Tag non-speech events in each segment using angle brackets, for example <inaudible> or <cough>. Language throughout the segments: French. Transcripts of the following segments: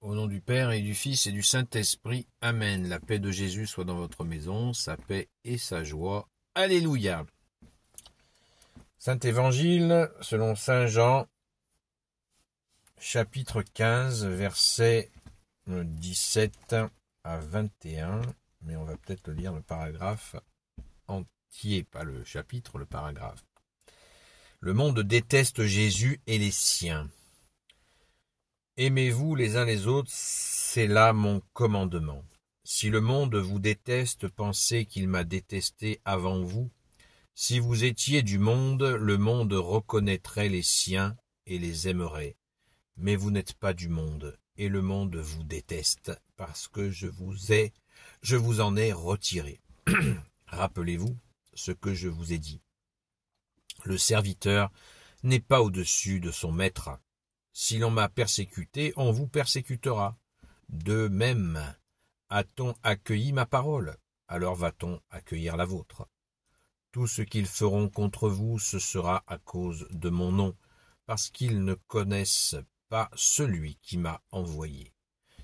Au nom du Père et du Fils et du Saint-Esprit. Amen. La paix de Jésus soit dans votre maison, sa paix et sa joie. Alléluia. Saint Évangile selon Saint Jean, chapitre 15, versets 17 euh, à 21. Mais on va peut-être lire le paragraphe entier, pas le chapitre, le paragraphe. Le monde déteste Jésus et les siens. Aimez-vous les uns les autres, c'est là mon commandement. Si le monde vous déteste, pensez qu'il m'a détesté avant vous. Si vous étiez du monde, le monde reconnaîtrait les siens et les aimerait. Mais vous n'êtes pas du monde, et le monde vous déteste, parce que je vous ai, je vous en ai retiré. <clears throat> Rappelez-vous ce que je vous ai dit. Le serviteur n'est pas au-dessus de son maître, si l'on m'a persécuté, on vous persécutera. De même, a-t-on accueilli ma parole Alors va-t-on accueillir la vôtre. Tout ce qu'ils feront contre vous, ce sera à cause de mon nom, parce qu'ils ne connaissent pas celui qui m'a envoyé.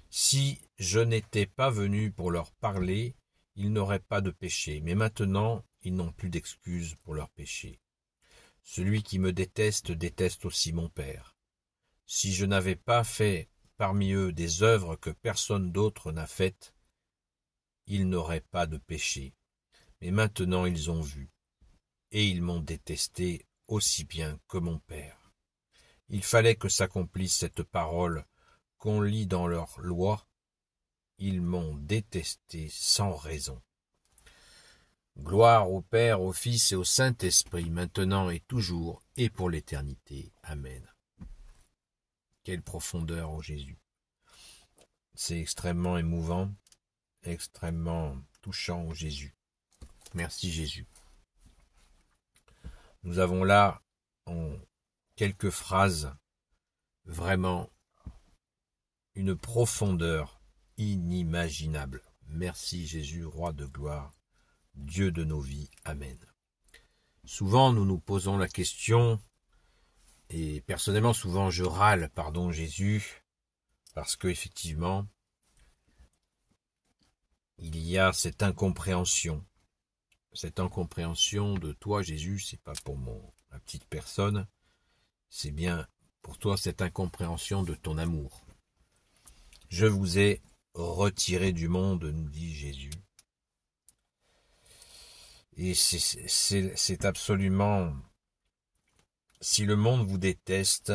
Si je n'étais pas venu pour leur parler, ils n'auraient pas de péché, mais maintenant ils n'ont plus d'excuse pour leur péché. Celui qui me déteste déteste aussi mon Père si je n'avais pas fait parmi eux des œuvres que personne d'autre n'a faites, ils n'auraient pas de péché. Mais maintenant ils ont vu, et ils m'ont détesté aussi bien que mon Père. Il fallait que s'accomplisse cette parole qu'on lit dans leur loi. Ils m'ont détesté sans raison. Gloire au Père, au Fils et au Saint-Esprit, maintenant et toujours, et pour l'éternité. Amen. Quelle profondeur, au Jésus C'est extrêmement émouvant, extrêmement touchant, au Jésus. Merci Jésus. Nous avons là, en quelques phrases, vraiment une profondeur inimaginable. Merci Jésus, roi de gloire, Dieu de nos vies. Amen. Souvent nous nous posons la question et personnellement, souvent, je râle, pardon Jésus, parce que effectivement, il y a cette incompréhension, cette incompréhension de toi, Jésus, c'est pas pour mon ma petite personne, c'est bien pour toi cette incompréhension de ton amour. Je vous ai retiré du monde, nous dit Jésus. Et c'est absolument si le monde vous déteste,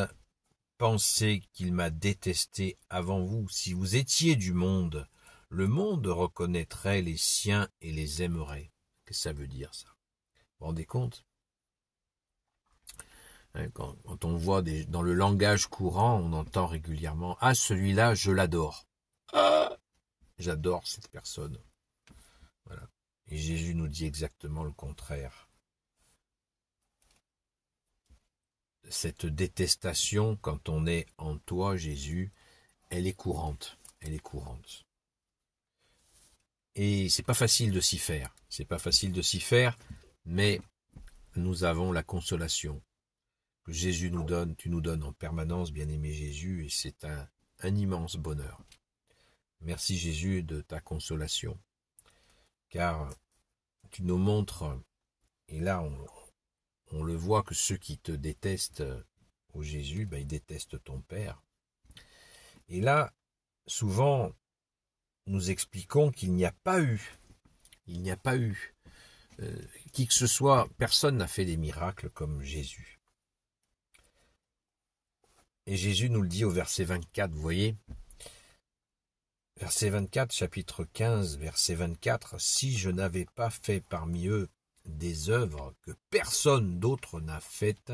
pensez qu'il m'a détesté avant vous. Si vous étiez du monde, le monde reconnaîtrait les siens et les aimerait. Qu'est-ce que ça veut dire, ça Vous vous rendez compte hein, quand, on voit dans le langage courant, on entend régulièrement Ah, celui-là, je l'adore. Ah j'adore cette personne. Voilà. Et Jésus nous dit exactement le contraire. cette détestation quand on est en toi, Jésus, elle est courante. Elle est courante. Et c'est pas facile de s'y faire. C'est pas facile de s'y faire, mais nous avons la consolation que Jésus nous donne, tu nous donnes en permanence, bien-aimé Jésus, et c'est un, un immense bonheur. Merci Jésus de ta consolation, car tu nous montres, et là on, on le voit que ceux qui te détestent, euh, au Jésus, ben, ils détestent ton Père. Et là, souvent, nous expliquons qu'il n'y a pas eu, il n'y a pas eu, euh, qui que ce soit, personne n'a fait des miracles comme Jésus. Et Jésus nous le dit au verset 24, vous voyez, verset 24, chapitre 15, verset 24, si je n'avais pas fait parmi eux des œuvres que personne d'autre n'a faites,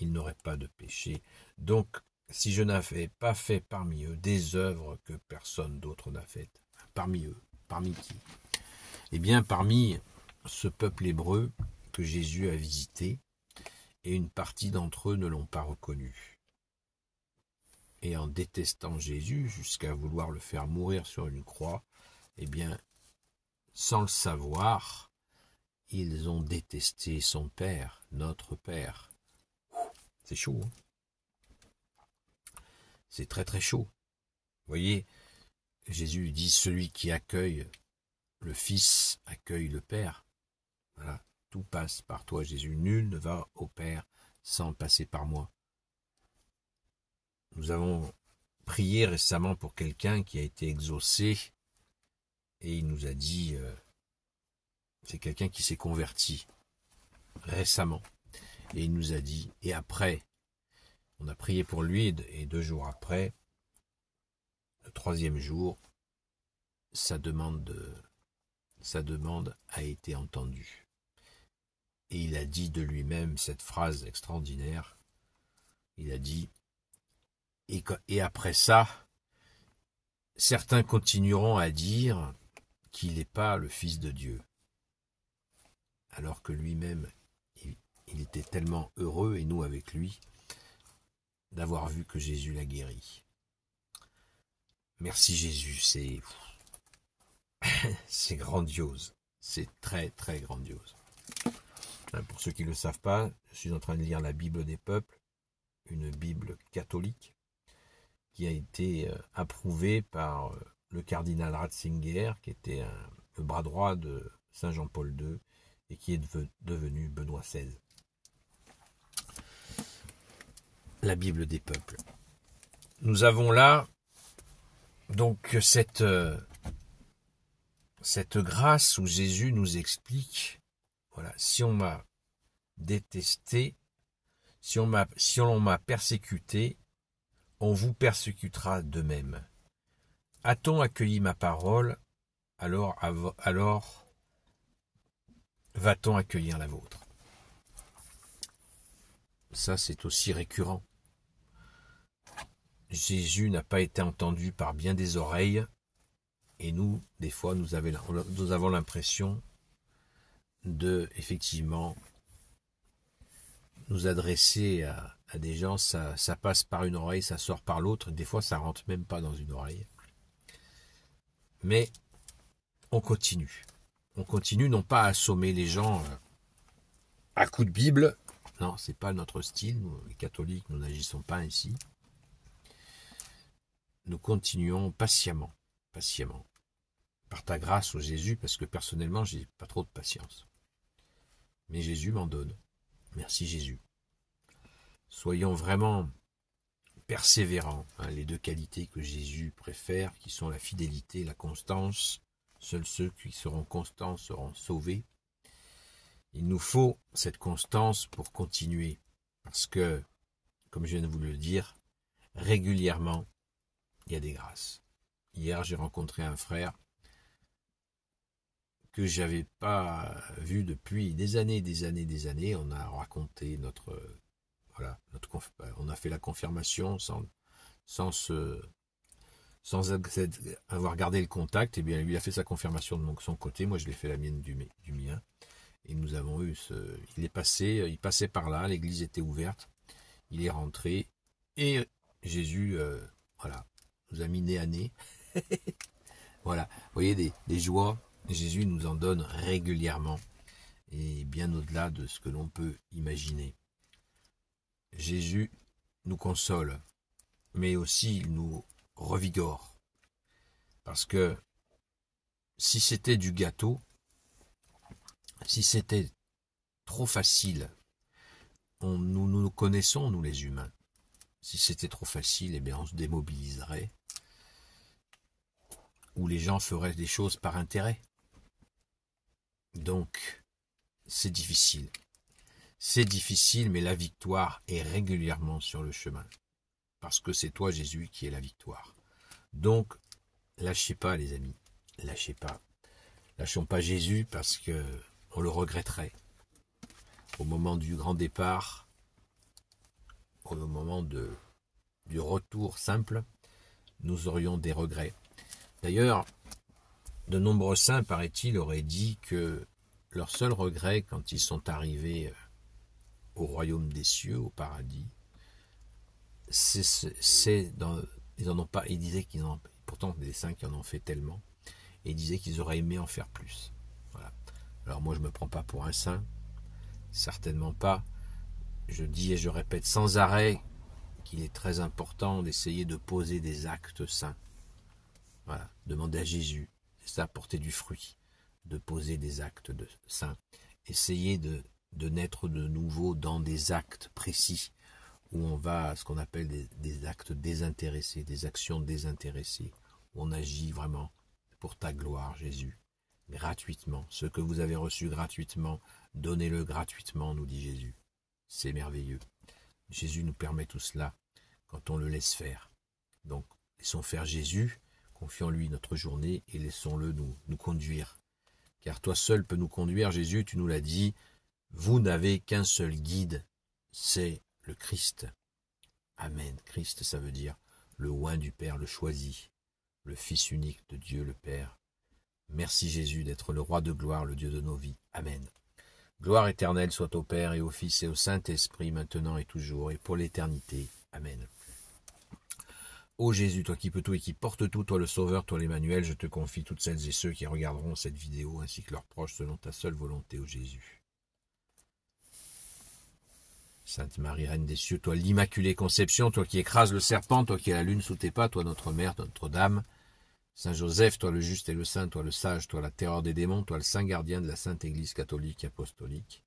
ils n'auraient pas de péché. Donc, si je n'avais pas fait parmi eux des œuvres que personne d'autre n'a faites, parmi eux, parmi qui Eh bien, parmi ce peuple hébreu que Jésus a visité, et une partie d'entre eux ne l'ont pas reconnu. Et en détestant Jésus jusqu'à vouloir le faire mourir sur une croix, eh bien, sans le savoir, ils ont détesté son père, notre père. C'est chaud. Hein. C'est très très chaud. Vous voyez, Jésus dit celui qui accueille le Fils accueille le Père. Voilà, tout passe par toi, Jésus. Nul ne va au Père sans passer par moi. Nous avons prié récemment pour quelqu'un qui a été exaucé et il nous a dit euh, c'est quelqu'un qui s'est converti récemment. Et il nous a dit, et après, on a prié pour lui, et deux jours après, le troisième jour, sa demande, sa demande a été entendue. Et il a dit de lui-même cette phrase extraordinaire. Il a dit, et, et après ça, certains continueront à dire qu'il n'est pas le Fils de Dieu alors que lui-même, il était tellement heureux, et nous avec lui, d'avoir vu que Jésus l'a guéri. Merci Jésus, c'est... <laughs> c'est grandiose. C'est très très grandiose. Pour ceux qui ne le savent pas, je suis en train de lire la Bible des peuples, une Bible catholique, qui a été euh, approuvée par euh, le cardinal Ratzinger, qui était euh, le bras droit de Saint Jean-Paul II, et qui est devenu Benoît XVI. La Bible des peuples. Nous avons là donc cette, cette grâce où Jésus nous explique, voilà, si on m'a détesté, si on m'a si m'a persécuté, on vous persécutera de même. A-t-on accueilli ma parole, alors, alors va-t-on accueillir la vôtre Ça, c'est aussi récurrent. Jésus n'a pas été entendu par bien des oreilles, et nous, des fois, nous, avons l'impression de, effectivement, nous adresser à, des gens, ça, ça, passe par une oreille, ça sort par l'autre, des fois ça rentre même pas dans une oreille. Mais on continue on continue non pas à assommer les gens euh, à coups de Bible, non, c'est pas notre style, nous les catholiques, nous n'agissons pas ainsi. Nous continuons patiemment, patiemment, par ta grâce, au Jésus, parce que personnellement, j'ai pas trop de patience. Mais Jésus m'en donne. Merci Jésus. Soyons vraiment persévérants, hein, les deux qualités que Jésus préfère, qui sont la fidélité la constance. Seuls ceux qui seront constants seront sauvés. Il nous faut cette constance pour continuer, parce que, comme je viens de vous le dire, régulièrement, il y a des grâces. Hier, j'ai rencontré un frère que j'avais pas vu depuis des années, des années, des années. On a raconté notre, voilà, notre, on a fait la confirmation sans, sans se sans avoir gardé le contact, et eh bien, lui a fait sa confirmation de son côté, moi je l'ai fait la mienne du, mien. Et nous avons eu ce. Il est passé, il passait par là, l'église était ouverte, il est rentré, et Jésus, euh, voilà, nous a mis nez à nez. <laughs> voilà, vous voyez, des, des joies, Jésus nous en donne régulièrement, et bien au-delà de ce que l'on peut imaginer. Jésus nous console, mais aussi il nous revigore. Parce que si c'était du gâteau, si c'était trop facile, on, nous, nous, connaissons, nous les humains. Si c'était trop facile, eh bien on se démobiliserait. Ou les gens feraient des choses par intérêt. Donc, c'est difficile. C'est difficile, mais la victoire est régulièrement sur le chemin parce que c'est toi Jésus qui est la victoire. Donc, lâchez pas les amis, lâchez pas. Lâchons pas Jésus parce que on le regretterait. Au moment du grand départ, au moment de, du retour simple, nous aurions des regrets. D'ailleurs, de nombreux saints, paraît-il, auraient dit que leur seul regret quand ils sont arrivés euh, au royaume des cieux, au paradis, c'est dans, ils en ont pas, ils disaient qu'ils en, pourtant des saints qui en ont fait tellement, et ils disaient qu'ils auraient aimé en faire plus. Voilà. Alors moi je me prends pas pour un saint, certainement pas. Je dis et je répète sans arrêt qu'il est très important d'essayer de poser des actes saints. Voilà. Demandez à Jésus, c'est ça, porter du fruit, de poser des actes de saints. essayer de, de naître de nouveau dans des actes précis où on va à ce qu'on appelle des, actes désintéressés, des actions désintéressées, on agit vraiment pour ta gloire, Jésus, gratuitement. Ce que vous avez reçu gratuitement, donnez-le gratuitement, nous dit Jésus. C'est merveilleux. Jésus nous permet tout cela quand on le laisse faire. Donc, laissons faire Jésus, confions-lui notre journée et laissons-le nous, nous conduire. Car toi seul peux nous conduire, Jésus, tu nous l'as dit, vous n'avez qu'un seul guide, c'est le Christ. Amen. Christ, ça veut dire le oint du Père, le choisi, le Fils unique de Dieu le Père. Merci Jésus d'être le roi de gloire, le Dieu de nos vies. Amen. Gloire éternelle soit au Père et au Fils et au Saint-Esprit, maintenant et toujours, et pour l'éternité. Amen. Ô Jésus, toi qui peux tout et qui porte tout, toi le Sauveur, toi l'Emmanuel, je te confie toutes celles et ceux qui regarderont cette vidéo, ainsi que leurs proches, selon ta seule volonté, ô Jésus. Sainte Marie, Reine des cieux, toi l'Immaculée Conception, toi qui écrases le serpent, toi qui as la lune sous tes pas, toi notre Mère, Notre-Dame. Saint Joseph, toi le juste et le saint, toi le sage, toi la terreur des démons, toi le saint gardien de la Sainte Église catholique et apostolique.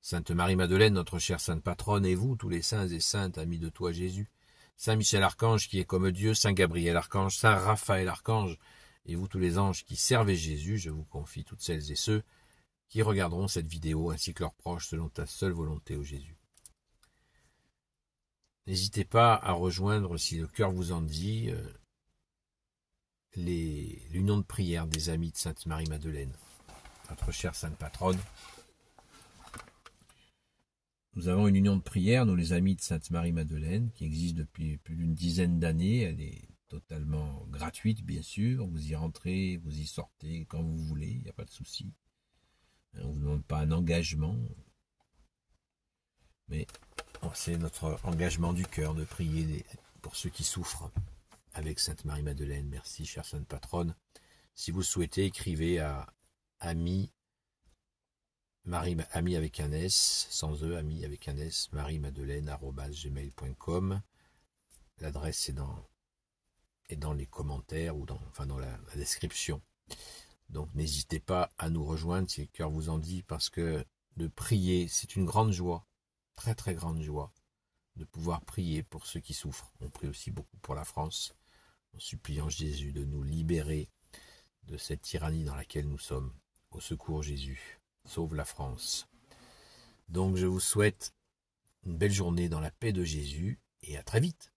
Sainte Marie-Madeleine, notre chère Sainte Patronne, et vous, tous les saints et saintes, amis de toi Jésus. Saint Michel-Archange qui est comme Dieu, Saint Gabriel-Archange, Saint Raphaël-Archange, et vous tous les anges qui servez Jésus, je vous confie toutes celles et ceux qui regarderont cette vidéo ainsi que leurs proches selon ta seule volonté, au Jésus. N'hésitez pas à rejoindre, si le cœur vous en dit, euh, l'union de prière des amis de Sainte Marie-Madeleine, notre chère Sainte Patronne. Nous avons une union de prière, nous les amis de Sainte Marie-Madeleine, qui existe depuis plus d'une dizaine d'années. Elle est totalement gratuite, bien sûr. Vous y rentrez, vous y sortez quand vous voulez, il n'y a pas de souci. On ne vous demande pas un engagement. Mais c'est notre engagement du cœur de prier pour ceux qui souffrent avec Sainte Marie-Madeleine. Merci, chère Sainte Patronne. Si vous souhaitez, écrivez à ami, Marie, ami avec un S, sans E, ami avec un S, marie-madeleine.gmail.com. L'adresse est dans, est dans les commentaires ou dans, la, la description. Donc n'hésitez pas à nous rejoindre si le cœur vous en dit, parce que de prier, c'est une grande joie très très grande joie de pouvoir prier pour ceux qui souffrent. On prie aussi beaucoup pour la France, en suppliant Jésus de nous libérer de cette tyrannie dans laquelle nous sommes. Au secours Jésus, sauve la France. Donc je vous souhaite une belle journée dans la paix de Jésus et à très vite.